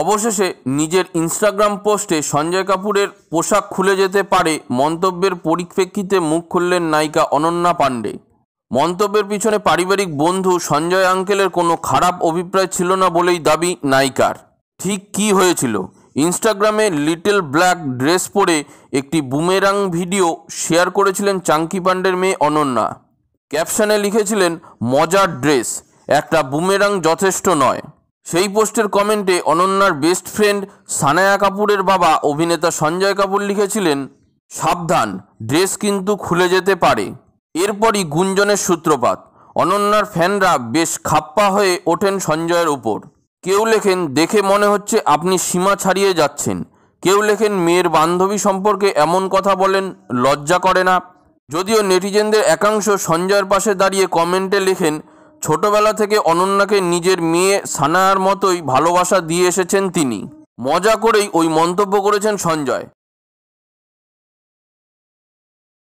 অবশেষে নিজের ইনস্টাগ্রাম পোস্টে সঞ্জয় কাপুরের পোশাক খুলে যেতে পারে মন্তব্যের পরিপ্রেক্ষিতে মুখ খুললেন নায়িকা অনন্যা পাণ্ডে মন্তব্যের পিছনে পারিবারিক বন্ধু সঞ্জয় আঙ্কেলের কোনো খারাপ অভিপ্রায় ছিল না বলেই দাবি নায়িকার ঠিক কি হয়েছিল ইনস্টাগ্রামে লিটল ব্ল্যাক ড্রেস পরে একটি বুমেরাং ভিডিও শেয়ার করেছিলেন চাঙ্কি পাণ্ডের মেয়ে অনন্যা ক্যাপশনে লিখেছিলেন মজার ড্রেস একটা বুমেরাং যথেষ্ট নয় সেই পোস্টের কমেন্টে অনন্যার বেস্ট ফ্রেন্ড সানায়া কাপুরের বাবা অভিনেতা সঞ্জয় কাপুর লিখেছিলেন সাবধান ড্রেস কিন্তু খুলে যেতে পারে এরপরই গুঞ্জনের সূত্রপাত অনন্যার ফ্যানরা বেশ খাপ্পা হয়ে ওঠেন সঞ্জয়ের ওপর কেউ লেখেন দেখে মনে হচ্ছে আপনি সীমা ছাড়িয়ে যাচ্ছেন কেউ লেখেন মেয়ের বান্ধবী সম্পর্কে এমন কথা বলেন লজ্জা করে না যদিও নেটিজেনদের একাংশ সঞ্জয়ের পাশে দাঁড়িয়ে কমেন্টে লেখেন ছোটবেলা থেকে অনন্যাকে নিজের মেয়ে সানার মতোই ভালোবাসা দিয়ে এসেছেন তিনি মজা করেই ওই মন্তব্য করেছেন সঞ্জয়